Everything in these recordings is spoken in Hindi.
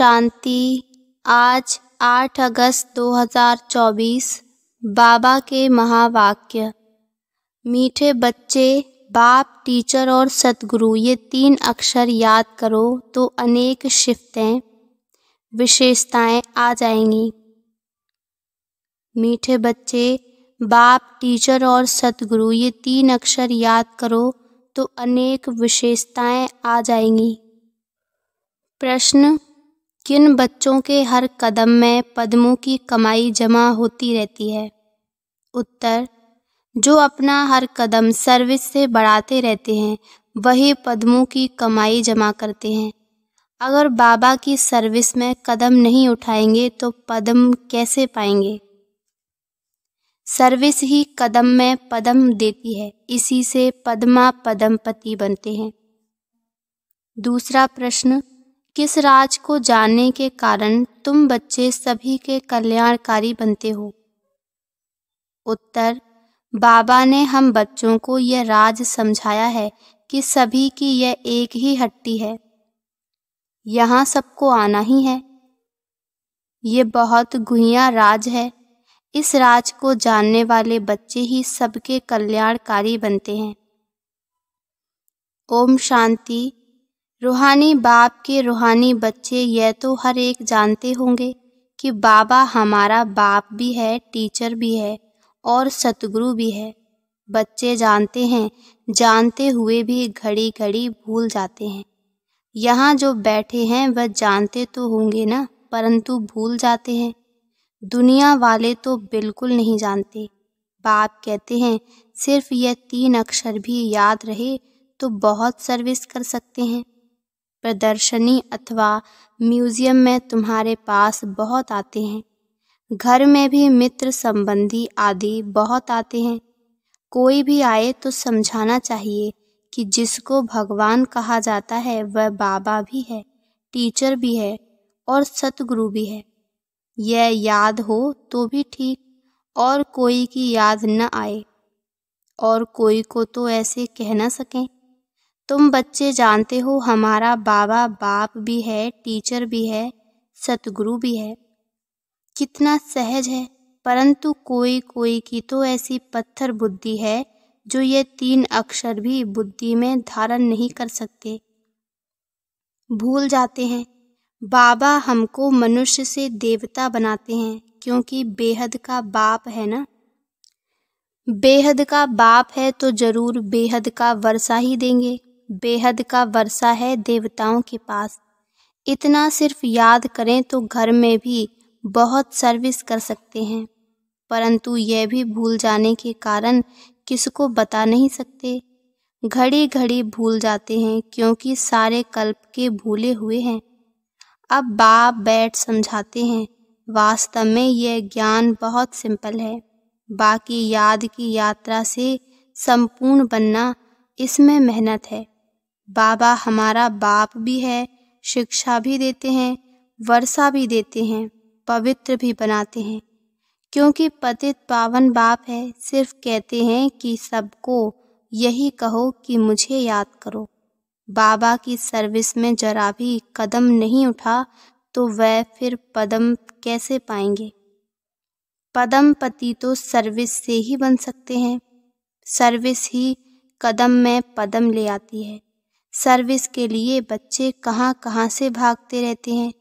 शांति आज 8 अगस्त 2024 बाबा के महावाक्य मीठे बच्चे बाप टीचर और सतगुरु ये तीन अक्षर याद करो तो अनेक शिफ्तें विशेषताएं आ जाएंगी मीठे बच्चे बाप टीचर और सतगुरु ये तीन अक्षर याद करो तो अनेक विशेषताएं आ जाएंगी प्रश्न किन बच्चों के हर कदम में पद्मों की कमाई जमा होती रहती है उत्तर जो अपना हर कदम सर्विस से बढ़ाते रहते हैं वही पद्मों की कमाई जमा करते हैं अगर बाबा की सर्विस में कदम नहीं उठाएंगे तो पद्म कैसे पाएंगे सर्विस ही कदम में पदम देती है इसी से पद्मा पद्मपति बनते हैं दूसरा प्रश्न किस राज को जानने के कारण तुम बच्चे सभी के कल्याणकारी बनते हो उत्तर बाबा ने हम बच्चों को यह राज समझाया है कि सभी की यह एक ही हट्टी है यहाँ सबको आना ही है ये बहुत गुहिया राज है इस राज को जानने वाले बच्चे ही सबके कल्याणकारी बनते हैं ओम शांति रूहानी बाप के रूहानी बच्चे यह तो हर एक जानते होंगे कि बाबा हमारा बाप भी है टीचर भी है और सतगुरु भी है बच्चे जानते हैं जानते हुए भी घड़ी घड़ी भूल जाते हैं यहाँ जो बैठे हैं वह जानते तो होंगे ना परंतु भूल जाते हैं दुनिया वाले तो बिल्कुल नहीं जानते बाप कहते हैं सिर्फ यह तीन अक्षर भी याद रहे तो बहुत सर्विस कर सकते हैं प्रदर्शनी अथवा म्यूज़ियम में तुम्हारे पास बहुत आते हैं घर में भी मित्र संबंधी आदि बहुत आते हैं कोई भी आए तो समझाना चाहिए कि जिसको भगवान कहा जाता है वह बाबा भी है टीचर भी है और सतगुरु भी है यह याद हो तो भी ठीक और कोई की याद न आए और कोई को तो ऐसे कह ना सकें तुम बच्चे जानते हो हमारा बाबा बाप भी है टीचर भी है सतगुरु भी है कितना सहज है परंतु कोई कोई की तो ऐसी पत्थर बुद्धि है जो ये तीन अक्षर भी बुद्धि में धारण नहीं कर सकते भूल जाते हैं बाबा हमको मनुष्य से देवता बनाते हैं क्योंकि बेहद का बाप है ना बेहद का बाप है तो जरूर बेहद का वर्षा ही देंगे बेहद का वर्षा है देवताओं के पास इतना सिर्फ याद करें तो घर में भी बहुत सर्विस कर सकते हैं परंतु यह भी भूल जाने के कारण किसको बता नहीं सकते घड़ी घड़ी भूल जाते हैं क्योंकि सारे कल्प के भूले हुए हैं अब बाप बैठ समझाते हैं वास्तव में यह ज्ञान बहुत सिंपल है बाकी याद की यात्रा से संपूर्ण बनना इसमें मेहनत है बाबा हमारा बाप भी है शिक्षा भी देते हैं वर्षा भी देते हैं पवित्र भी बनाते हैं क्योंकि पतित पावन बाप है सिर्फ कहते हैं कि सबको यही कहो कि मुझे याद करो बाबा की सर्विस में जरा भी कदम नहीं उठा तो वह फिर पदम कैसे पाएंगे पदम पति तो सर्विस से ही बन सकते हैं सर्विस ही कदम में पदम ले आती है सर्विस के लिए बच्चे कहाँ कहाँ से भागते रहते हैं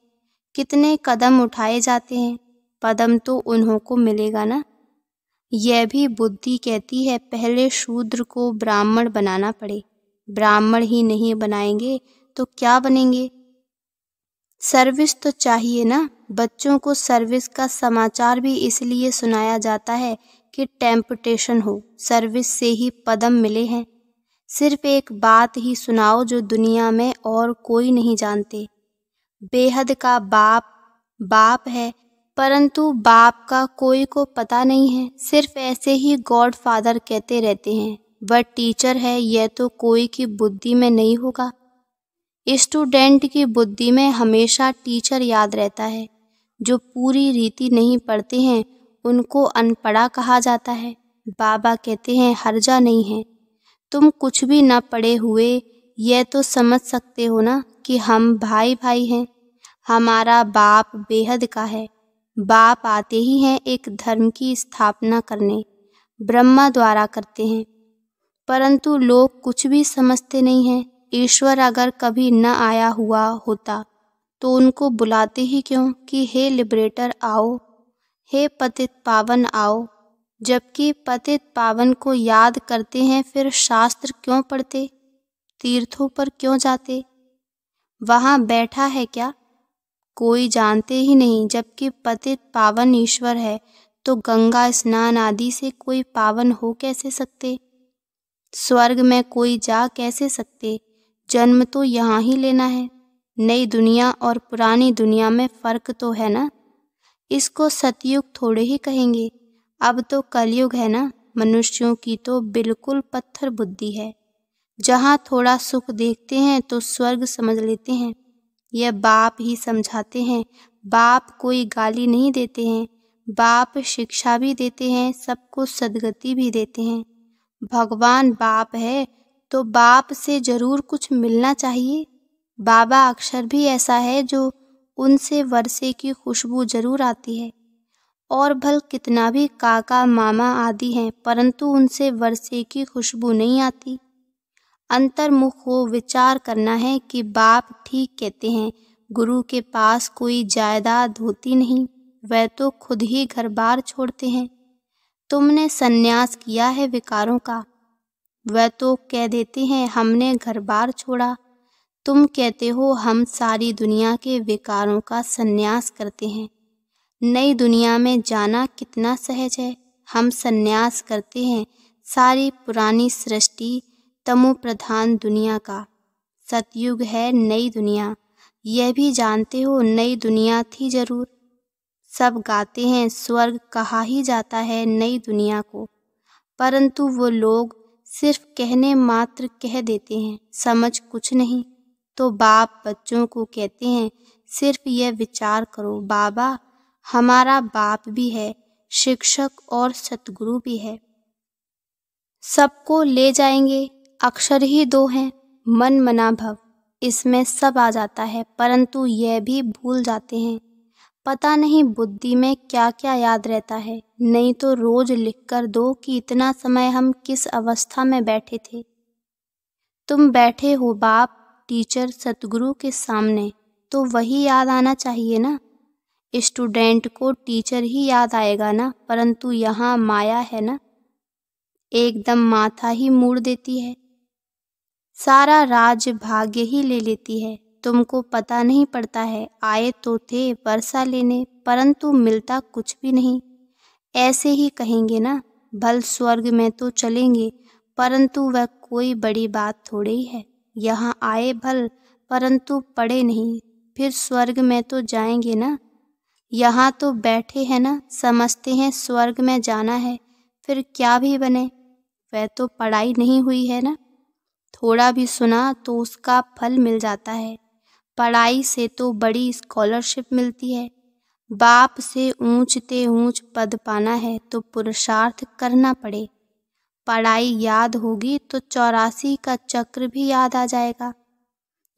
कितने कदम उठाए जाते हैं पदम तो उन्हों को मिलेगा ना यह भी बुद्धि कहती है पहले शूद्र को ब्राह्मण बनाना पड़े ब्राह्मण ही नहीं बनाएंगे तो क्या बनेंगे सर्विस तो चाहिए ना बच्चों को सर्विस का समाचार भी इसलिए सुनाया जाता है कि टेम्पटेशन हो सर्विस से ही पदम मिले हैं सिर्फ एक बात ही सुनाओ जो दुनिया में और कोई नहीं जानते बेहद का बाप बाप है परंतु बाप का कोई को पता नहीं है सिर्फ ऐसे ही गॉड फादर कहते रहते हैं वह टीचर है यह तो कोई की बुद्धि में नहीं होगा स्टूडेंट की बुद्धि में हमेशा टीचर याद रहता है जो पूरी रीति नहीं पढ़ते हैं उनको अनपढ़ा कहा जाता है बाबा कहते हैं हर्जा नहीं है तुम कुछ भी न पड़े हुए यह तो समझ सकते हो ना कि हम भाई भाई हैं हमारा बाप बेहद का है बाप आते ही हैं एक धर्म की स्थापना करने ब्रह्मा द्वारा करते हैं परंतु लोग कुछ भी समझते नहीं हैं ईश्वर अगर कभी न आया हुआ होता तो उनको बुलाते ही क्यों कि हे लिबरेटर आओ हे पतित पावन आओ जबकि पतित पावन को याद करते हैं फिर शास्त्र क्यों पढ़ते तीर्थों पर क्यों जाते वहाँ बैठा है क्या कोई जानते ही नहीं जबकि पतित पावन ईश्वर है तो गंगा स्नान आदि से कोई पावन हो कैसे सकते स्वर्ग में कोई जा कैसे सकते जन्म तो यहाँ ही लेना है नई दुनिया और पुरानी दुनिया में फ़र्क तो है ना इसको सतयुग थोड़े ही कहेंगे अब तो कलयुग है ना मनुष्यों की तो बिल्कुल पत्थर बुद्धि है जहाँ थोड़ा सुख देखते हैं तो स्वर्ग समझ लेते हैं यह बाप ही समझाते हैं बाप कोई गाली नहीं देते हैं बाप शिक्षा भी देते हैं सबको सदगति भी देते हैं भगवान बाप है तो बाप से जरूर कुछ मिलना चाहिए बाबा अक्षर भी ऐसा है जो उनसे वर्षे की खुशबू जरूर आती है और भल कितना भी काका मामा आदि हैं परंतु उनसे वर्षे की खुशबू नहीं आती अंतर्मुख हो विचार करना है कि बाप ठीक कहते हैं गुरु के पास कोई जायदाद होती नहीं वह तो खुद ही घर बार छोड़ते हैं तुमने सन्यास किया है विकारों का वह तो कह देते हैं हमने घर बार छोड़ा तुम कहते हो हम सारी दुनिया के विकारों का सन्यास करते हैं नई दुनिया में जाना कितना सहज है हम संन्यास करते हैं सारी पुरानी सृष्टि तमो प्रधान दुनिया का सतयुग है नई दुनिया यह भी जानते हो नई दुनिया थी जरूर सब गाते हैं स्वर्ग कहा ही जाता है नई दुनिया को परंतु वो लोग सिर्फ कहने मात्र कह देते हैं समझ कुछ नहीं तो बाप बच्चों को कहते हैं सिर्फ यह विचार करो बाबा हमारा बाप भी है शिक्षक और सतगुरु भी है सबको ले जाएंगे अक्षर ही दो हैं मन मना भव इसमें सब आ जाता है परंतु यह भी भूल जाते हैं पता नहीं बुद्धि में क्या क्या याद रहता है नहीं तो रोज लिख कर दो कि इतना समय हम किस अवस्था में बैठे थे तुम बैठे हो बाप टीचर सतगुरु के सामने तो वही याद आना चाहिए ना स्टूडेंट को टीचर ही याद आएगा ना परंतु यहाँ माया है ना एकदम माथा ही मूड़ देती है सारा राज भाग्य ही ले लेती है तुमको पता नहीं पड़ता है आए तो थे वर्षा लेने परंतु मिलता कुछ भी नहीं ऐसे ही कहेंगे ना भल स्वर्ग में तो चलेंगे परंतु वह कोई बड़ी बात थोड़ी है यहाँ आए भल परंतु पड़े नहीं फिर स्वर्ग में तो जाएंगे ना यहाँ तो बैठे हैं ना समझते हैं स्वर्ग में जाना है फिर क्या भी बने वह तो पढ़ाई नहीं हुई है ना थोड़ा भी सुना तो उसका फल मिल जाता है पढ़ाई से तो बड़ी स्कॉलरशिप मिलती है बाप से ऊंचते ऊंच पद पाना है तो पुरुषार्थ करना पड़े पढ़ाई याद होगी तो चौरासी का चक्र भी याद आ जाएगा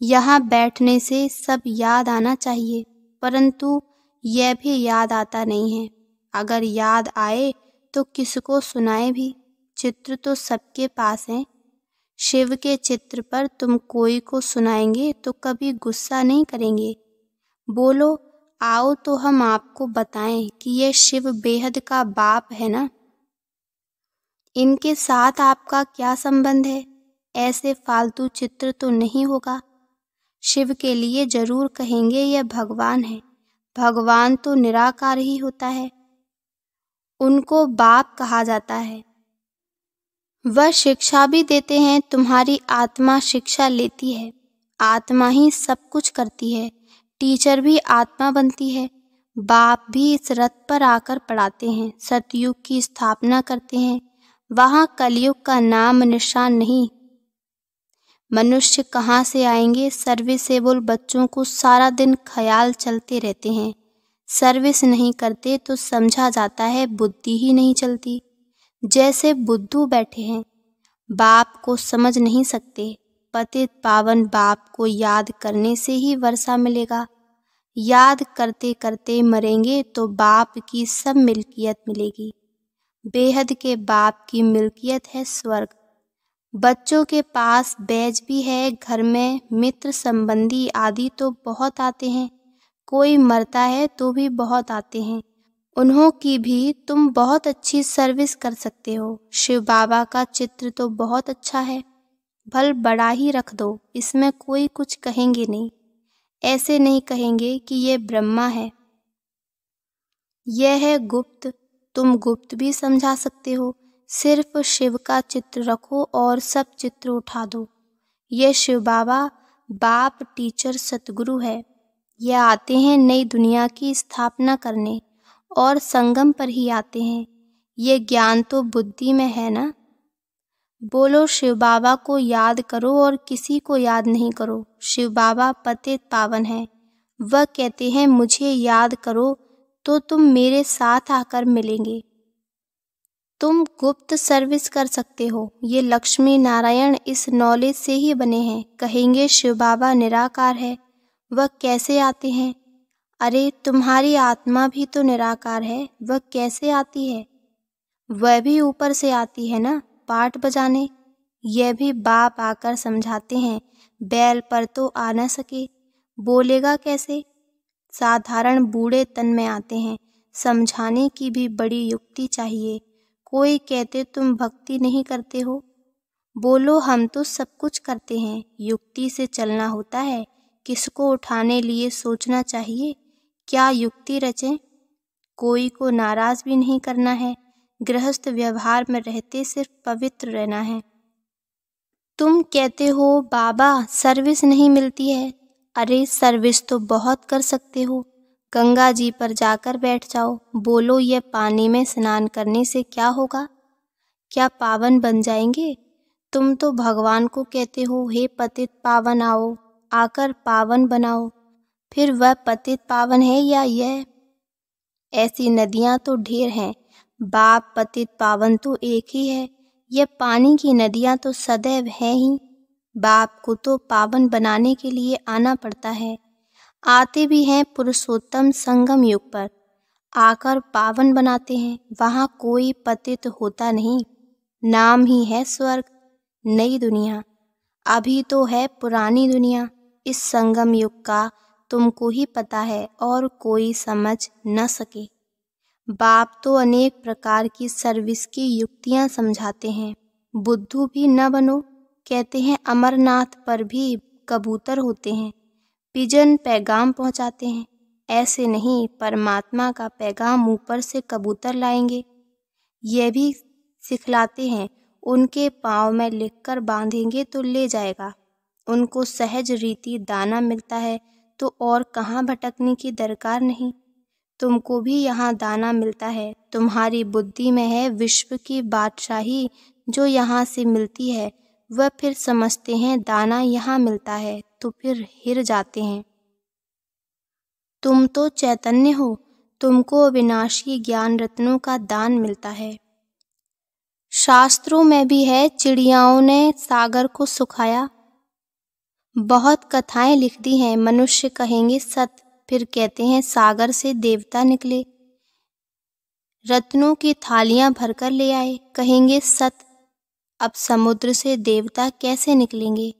यहाँ बैठने से सब याद आना चाहिए परंतु यह भी याद आता नहीं है अगर याद आए तो किसको सुनाए भी चित्र तो सबके पास हैं शिव के चित्र पर तुम कोई को सुनाएंगे तो कभी गुस्सा नहीं करेंगे बोलो आओ तो हम आपको बताएं कि यह शिव बेहद का बाप है ना इनके साथ आपका क्या संबंध है ऐसे फालतू चित्र तो नहीं होगा शिव के लिए जरूर कहेंगे यह भगवान है भगवान तो निराकार ही होता है उनको बाप कहा जाता है वह शिक्षा भी देते हैं तुम्हारी आत्मा शिक्षा लेती है आत्मा ही सब कुछ करती है टीचर भी आत्मा बनती है बाप भी इस रथ पर आकर पढ़ाते हैं सतयुग की स्थापना करते हैं वहाँ कलयुग का नाम निशान नहीं मनुष्य कहाँ से आएंगे सर्विसेबल बच्चों को सारा दिन ख्याल चलते रहते हैं सर्विस नहीं करते तो समझा जाता है बुद्धि ही नहीं चलती जैसे बुद्धू बैठे हैं बाप को समझ नहीं सकते पति पावन बाप को याद करने से ही वर्षा मिलेगा याद करते करते मरेंगे तो बाप की सब मिल्कियत मिलेगी बेहद के बाप की मिल्कियत है स्वर्ग बच्चों के पास बैज भी है घर में मित्र संबंधी आदि तो बहुत आते हैं कोई मरता है तो भी बहुत आते हैं उन्हों की भी तुम बहुत अच्छी सर्विस कर सकते हो शिव बाबा का चित्र तो बहुत अच्छा है भल बड़ा ही रख दो इसमें कोई कुछ कहेंगे नहीं ऐसे नहीं कहेंगे कि यह ब्रह्मा है यह है गुप्त तुम गुप्त भी समझा सकते हो सिर्फ शिव का चित्र रखो और सब चित्र उठा दो ये शिव बाबा बाप टीचर सतगुरु है ये आते हैं नई दुनिया की स्थापना करने और संगम पर ही आते हैं ये ज्ञान तो बुद्धि में है ना बोलो शिव बाबा को याद करो और किसी को याद नहीं करो शिव बाबा पते पावन है वह कहते हैं मुझे याद करो तो तुम मेरे साथ आकर मिलेंगे तुम गुप्त सर्विस कर सकते हो ये लक्ष्मी नारायण इस नॉलेज से ही बने हैं कहेंगे शिव बाबा निराकार है वह कैसे आते हैं अरे तुम्हारी आत्मा भी तो निराकार है वह कैसे आती है वह भी ऊपर से आती है ना पाठ बजाने यह भी बाप आकर समझाते हैं बैल पर तो आ न सके बोलेगा कैसे साधारण बूढ़े तन में आते हैं समझाने की भी बड़ी युक्ति चाहिए कोई कहते तुम भक्ति नहीं करते हो बोलो हम तो सब कुछ करते हैं युक्ति से चलना होता है किसको उठाने लिए सोचना चाहिए क्या युक्ति रचें कोई को नाराज़ भी नहीं करना है गृहस्थ व्यवहार में रहते सिर्फ पवित्र रहना है तुम कहते हो बाबा सर्विस नहीं मिलती है अरे सर्विस तो बहुत कर सकते हो गंगा जी पर जाकर बैठ जाओ बोलो ये पानी में स्नान करने से क्या होगा क्या पावन बन जाएंगे तुम तो भगवान को कहते हो हे पतित पावन आओ आकर पावन बनाओ फिर वह पतित पावन है या यह ऐसी नदियाँ तो ढेर हैं बाप पतित पावन तो एक ही है यह पानी की नदियाँ तो सदैव हैं ही बाप को तो पावन बनाने के लिए आना पड़ता है आते भी हैं पुरुषोत्तम संगम युग पर आकर पावन बनाते हैं वहाँ कोई पतित होता नहीं नाम ही है स्वर्ग नई दुनिया अभी तो है पुरानी दुनिया इस संगम युग का तुमको ही पता है और कोई समझ न सके बाप तो अनेक प्रकार की सर्विस की युक्तियाँ समझाते हैं बुद्धू भी न बनो कहते हैं अमरनाथ पर भी कबूतर होते हैं पिजन पैगाम पहुंचाते हैं ऐसे नहीं परमात्मा का पैगाम ऊपर से कबूतर लाएंगे यह भी सिखलाते हैं उनके पाँव में लिखकर बांधेंगे तो ले जाएगा उनको सहज रीति दाना मिलता है तो और कहाँ भटकने की दरकार नहीं तुमको भी यहाँ दाना मिलता है तुम्हारी बुद्धि में है विश्व की बादशाही जो यहाँ से मिलती है वह फिर समझते हैं दाना यहाँ मिलता है तो फिर हिर जाते हैं तुम तो चैतन्य हो तुमको अविनाशी ज्ञान रत्नों का दान मिलता है शास्त्रों में भी है चिड़ियाओं ने सागर को सुखाया बहुत कथाएं लिख दी हैं मनुष्य कहेंगे सत फिर कहते हैं सागर से देवता निकले रत्नों की थालियां भरकर ले आए कहेंगे सत अब समुद्र से देवता कैसे निकलेंगे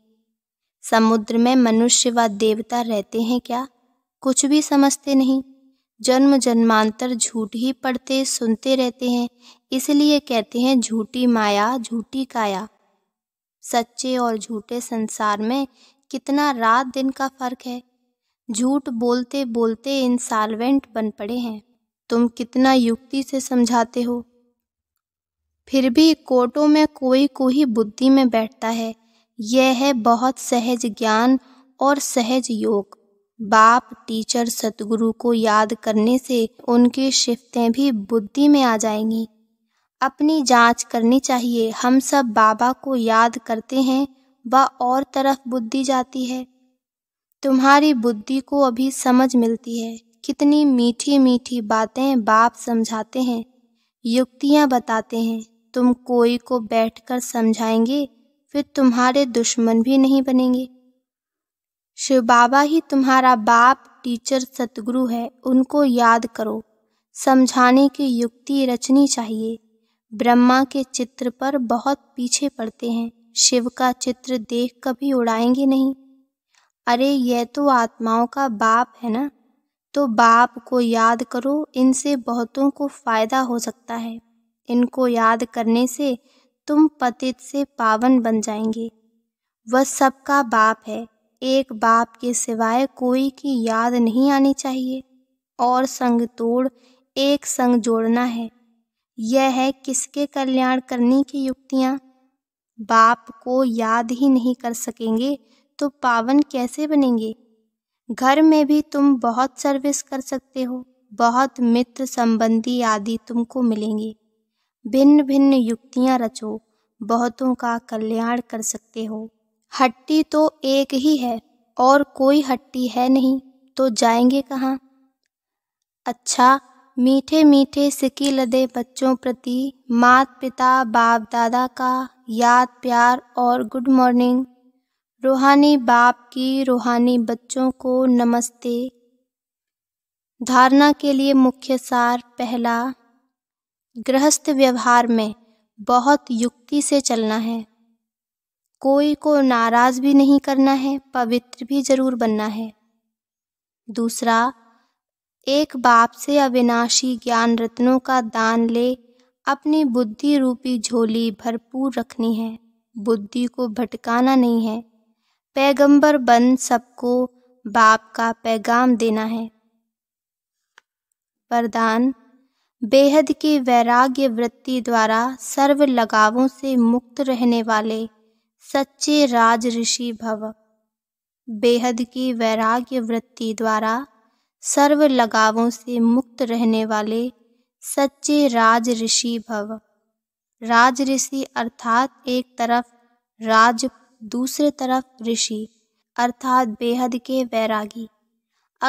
समुद्र में मनुष्य व देवता रहते हैं क्या कुछ भी समझते नहीं जन्म जन्मांतर झूठ ही पढ़ते सुनते रहते हैं इसलिए कहते हैं झूठी माया झूठी काया सच्चे और झूठे संसार में कितना रात दिन का फर्क है झूठ बोलते बोलते इंसॉल्वेंट बन पड़े हैं तुम कितना युक्ति से समझाते हो फिर भी कोटों में कोई कोई बुद्धि में बैठता है यह है बहुत सहज ज्ञान और सहज योग बाप टीचर सतगुरु को याद करने से उनकी शिफ्तें भी बुद्धि में आ जाएंगी अपनी जांच करनी चाहिए हम सब बाबा को याद करते हैं व और तरफ बुद्धि जाती है तुम्हारी बुद्धि को अभी समझ मिलती है कितनी मीठी मीठी बातें बाप समझाते हैं युक्तियाँ बताते हैं तुम कोई को बैठकर समझाएंगे फिर तुम्हारे दुश्मन भी नहीं बनेंगे शिव बाबा ही तुम्हारा बाप टीचर सतगुरु है उनको याद करो समझाने की युक्ति रचनी चाहिए ब्रह्मा के चित्र पर बहुत पीछे पड़ते हैं शिव का चित्र देख कभी उड़ाएंगे नहीं अरे यह तो आत्माओं का बाप है ना तो बाप को याद करो इनसे बहुतों को फायदा हो सकता है इनको याद करने से तुम पतित से पावन बन जाएंगे वह सबका बाप है एक बाप के सिवाय कोई की याद नहीं आनी चाहिए और संग तोड़ एक संग जोड़ना है यह है किसके कल्याण करने की युक्तियाँ बाप को याद ही नहीं कर सकेंगे तो पावन कैसे बनेंगे घर में भी तुम बहुत सर्विस कर सकते हो बहुत मित्र संबंधी आदि तुमको मिलेंगे भिन्न भिन्न युक्तियां रचो बहुतों का कल्याण कर सकते हो हट्टी तो एक ही है और कोई हट्टी है नहीं तो जाएंगे कहाँ अच्छा मीठे मीठे सिकी लदे बच्चों प्रति मात पिता बाप दादा का याद प्यार और गुड मॉर्निंग रूहानी बाप की रूहानी बच्चों को नमस्ते धारणा के लिए मुख्य सार पहला गृहस्थ व्यवहार में बहुत युक्ति से चलना है कोई को नाराज भी नहीं करना है पवित्र भी जरूर बनना है दूसरा एक बाप से अविनाशी ज्ञान रत्नों का दान ले अपनी बुद्धि रूपी झोली भरपूर रखनी है बुद्धि को भटकाना नहीं है पैगंबर बन सबको बाप का पैगाम देना है वरदान बेहद के वैराग्य वृत्ति द्वारा सर्व लगावों से मुक्त रहने वाले सच्चे राज ऋषि भव बेहद की वैराग्य वृत्ति द्वारा सर्व लगावों से मुक्त रहने वाले सच्चे राज ऋषि भव राज ऋषि अर्थात एक तरफ राज दूसरे तरफ ऋषि अर्थात बेहद के वैरागी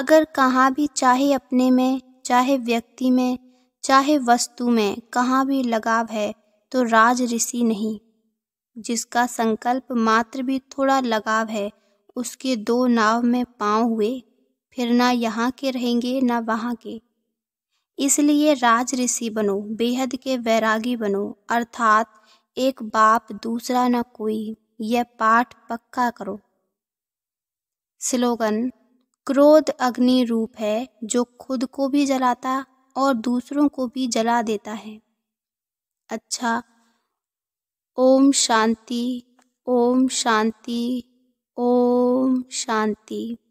अगर कहाँ भी चाहे अपने में चाहे व्यक्ति में चाहे वस्तु में कहाँ भी लगाव है तो राज ऋषि नहीं जिसका संकल्प मात्र भी थोड़ा लगाव है उसके दो नाव में पाँव हुए फिर ना यहाँ के रहेंगे ना वहाँ के इसलिए राज ऋषि बनो बेहद के वैरागी बनो अर्थात एक बाप दूसरा न कोई यह पाठ पक्का करो स्लोगन क्रोध अग्नि रूप है जो खुद को भी जलाता और दूसरों को भी जला देता है अच्छा ओम शांति ओम शांति ओम शांति